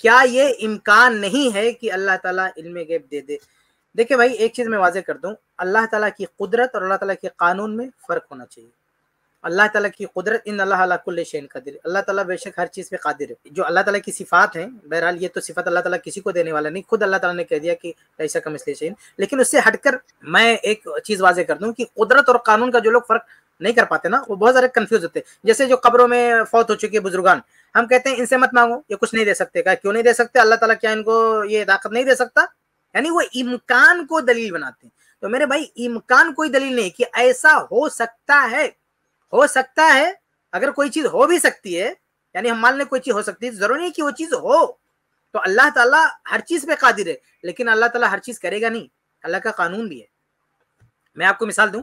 क्या ये इम्कान नहीं है कि अल्लाह ताला इल्म गैब दे दे देखिए भाई एक चीज़ मैं वाजे कर दूँ अल्लाह ताला की कुदरत और अल्लाह ताला के कानून में फ़र्क होना चाहिए अल्लाह ताला की कुदरत इन अल्लाह कुल्ले शैन कदर अल्लाह ताला बेशक हर चीज़ पे कादिर है जो अल्लाह ताला की सिफात हैं बहरहाल ये तो सिफात अल्लाह ताला किसी को देने वाला नहीं खुद अल्लाह ताला ने कह दिया कि ऐसा कम इसलिए शैन लेकिन उससे हटकर मैं एक चीज़ वाजे कर दूँ कि कुदरत और कानून का जो लोग फ़र्क नहीं कर पाते ना वो बहुत सारे कंफ्यूज होते जैसे जो कब्रों में फौत हो चुकी है बुजुर्गान हम कहते हैं इनसे मत मांगो ये कुछ नहीं दे सकते क्या क्यों नहीं दे सकते अल्लाह ताला क्या इनको ये ताकत नहीं दे सकता यानी वो इमकान को दलील बनाते हैं तो मेरे भाई इमकान कोई दलील नहीं कि ऐसा हो सकता है हो सकता है अगर कोई चीज हो भी सकती है यानी हम मान लें कोई चीज हो सकती है जरूरी नहीं कि वो चीज हो तो अल्लाह ताला हर चीज पे कादिर है लेकिन अल्लाह ताला हर चीज करेगा नहीं अल्लाह का कानून भी है मैं आपको मिसाल दूं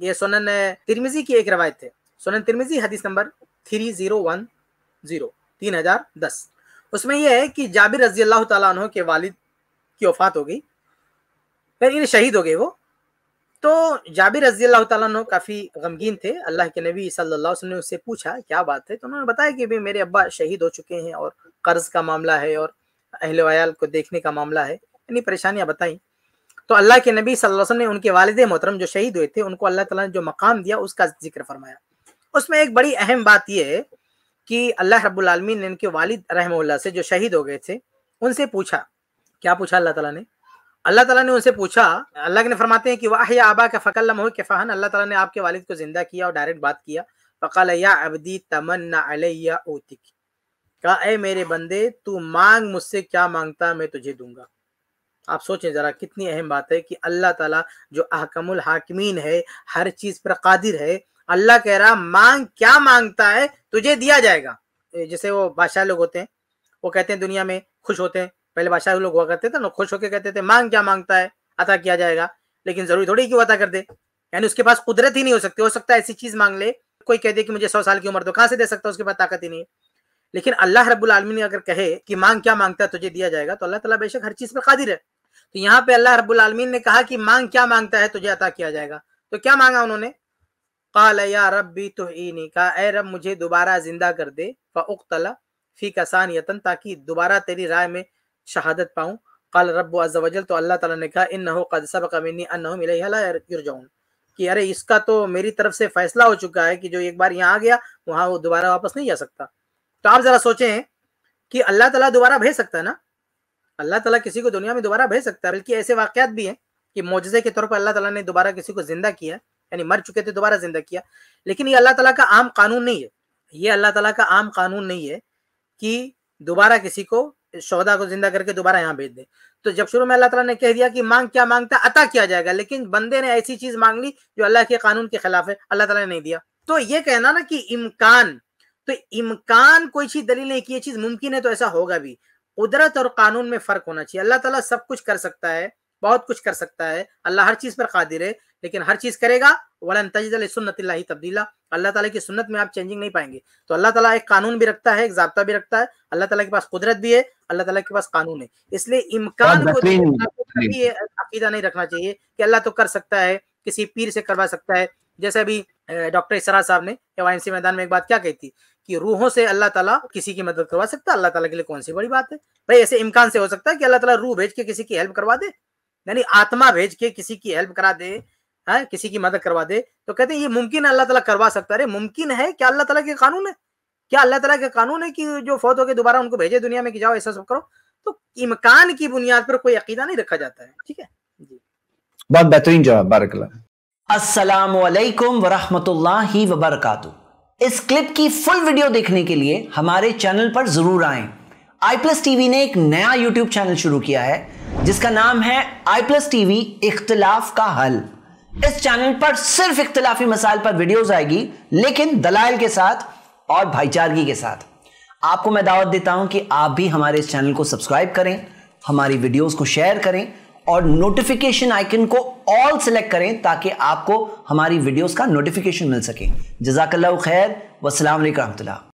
ये सोनन तिरमिजी की एक रवायत थे सोनन तिरमिजी हदीस number three zero one zero तीन हजार दस उसमें यह है कि जाबिर रजी अल्लाह तु के वालिद की वफात हो गई फिर इन शहीद हो गए वो तो जाबिर रजी अल्लाह तु काफ़ी गमगीन थे अल्लाह के नबी सल्लल्लाहु अलैहि वसल्लम ने उससे पूछा क्या बात है तो उन्होंने बताया कि भाई मेरे अब्बा शहीद हो चुके हैं और कर्ज का मामला है और अहल वयाल को देखने का मामला है यानी परेशानियाँ बताई तो अल्लाह के नबी सल्लल्लाहु अलैहि वसल्लम ने उनके वालद मोहतरम जो शहीद हुए थे उनको अल्लाह ताला ने जो मकाम दिया उसका जिक्र फरमाया उसमें एक बड़ी अहम बात यह है कि अल्लाह रब्लमीन ने उनके वालिद रहमल्ला से जो शहीद हो गए थे उनसे पूछा क्या पूछा अल्लाह ताला ने अल्लाह ताला ने उनसे पूछा अल्लाह ने फरमाते हैं कि वाह या आबा का फ़कल्लम हो के फहन अल्लाह ताला ने आपके वालिद को ज़िंदा किया और डायरेक्ट बात किया फ़कल या अबदी तमन्ना अलैया ओतिक कहा ए मेरे बंदे तू मांग मुझसे क्या मांगता मैं तुझे दूंगा आप सोचें ज़रा कितनी अहम बात है कि अल्लाह ताला जो अहकमुल हाकमीन है हर चीज़ पर कादिर है अल्लाह कह रहा मांग क्या मांगता है तुझे दिया जाएगा जैसे वो बादशाह लोग होते हैं वो कहते हैं दुनिया में खुश होते हैं पहले बादशाह लोग हुआ करते थे ना खुश होकर कहते थे मांग क्या मांगता है अता किया जाएगा लेकिन जरूरी थोड़ी कि अता कर दे यानी उसके पास कुदरत ही नहीं हो सकती हो सकता है ऐसी चीज़ मांग ले कोई कह दे कि मुझे सौ साल की उम्र तो कहाँ से दे सकता है उसके पास ताकत ही नहीं है लेकिन अल्लाह रब्बुल आलमीन अगर कहे कि मांग क्या मांगता है तुझे दिया जाएगा तो अल्लाह ताला बेशक हर चीज़ पर कादिर है तो यहाँ पे अल्लाह रब्बुल आलमीन ने कहा कि मांग क्या मांगता है तुझे अता किया जाएगा तो क्या मांगा उन्होंने काल या रबी तो ईनी कहा ए रब मुझे दोबारा जिंदा कर दे फ़ला फ़ी कसान यतन ताकि दोबारा तेरी राय में शहादत पाऊँ काल रब अजल तो अल्लाह ताला ने कहा इन नहो कद सब कमीनी अन मिलजाउन कि अरे इसका तो मेरी तरफ से फैसला हो चुका है कि जो एक बार यहाँ आ गया वहां वो दोबारा वापस नहीं जा सकता तो आप ज़रा सोचें कि अल्लाह तला दोबारा भेज सकता है ना अल्लाह तला किसी को दुनिया में दोबारा भेज सकता है बल्कि ऐसे वाक़ात भी हैं कि मोजे के तौर पर अल्लाह तला ने दोबारा किसी को ज़िंदा किया यानी मर चुके थे दोबारा ज़िंदा किया लेकिन ये अल्लाह तला का आम कानून नहीं है ये अल्लाह तला का आम कानून नहीं है कि दोबारा किसी को शौदा को जिंदा करके दोबारा यहाँ भेज दे तो जब शुरू में अल्लाह तला ने कह दिया कि मांग क्या मांगता अता किया जाएगा लेकिन बंदे ने ऐसी चीज मांग ली जो अल्लाह के कानून के खिलाफ है अल्लाह तला ने नहीं दिया तो ये कहना ना कि इम्कान तो इम्कान कोई चीज दलील नहीं की ये चीज मुमकिन है तो ऐसा होगा भी कुदरत और कानून में फर्क होना चाहिए अल्लाह ताला सब कुछ कर सकता है बहुत कुछ कर सकता है अल्लाह हर चीज पर कादिर है लेकिन हर चीज करेगा वलन तजल सुन्नत तब्दीला अल्लाह ताला की सुन्नत में आप चेंजिंग नहीं पाएंगे तो अल्लाह ताला एक कानून भी रखता है एक जबता भी रखता है अल्लाह ताला के पास कुदरत भी है अल्लाह ताला के पास कानून है इसलिए इम्कान को अकीदा नहीं रखना चाहिए कि अल्लाह तो कर सकता है किसी पीर से करवा सकता है जैसे अभी डॉक्टर इसरा साहब ने वाई मैदान में एक बात क्या कही थी कि रूहों से अल्लाह ताला किसी की मदद करवा सकता है अल्लाह ताला के लिए कौन सी बड़ी बात है भाई ऐसे इम्कान से हो सकता है कि अल्लाह ताला रूह भेज के किसी की हेल्प करवा दे यानी आत्मा भेज के किसी की हेल्प करा दे है हाँ, किसी की मदद करवा दे तो कहते हैं ये मुमकिन है अल्लाह तला करवा सकता है मुमकिन है क्या अल्लाह तला के कानून है क्या अल्लाह तला के कानून है कि जो फौत गए दोबारा उनको भेजे दुनिया में कि जाओ ऐसा सब करो तो इमकान की बुनियाद पर कोई अकीदा नहीं रखा जाता है ठीक है जी बहुत बेहतरीन जवाब बारकला असलकम वरहमतुल्लाहि वबरक इस क्लिप की फुल वीडियो देखने के लिए हमारे चैनल पर ज़रूर आए आई प्लस टीवी ने एक नया यूट्यूब चैनल शुरू किया है जिसका नाम है आई प्लस टी वी इख्तलाफ का हल इस चैनल पर सिर्फ इख्तलाफी मसाइल पर वीडियोज आएगी लेकिन दलाइल के साथ और भाईचारगी के साथ आपको मैं दावत देता हूं कि आप भी हमारे इस चैनल को सब्सक्राइब करें हमारी वीडियोस को शेयर करें और नोटिफिकेशन आइकन को ऑल सेलेक्ट करें ताकि आपको हमारी वीडियोस का नोटिफिकेशन मिल सके जजाकल्ला खैर वसलम वरहमल्ला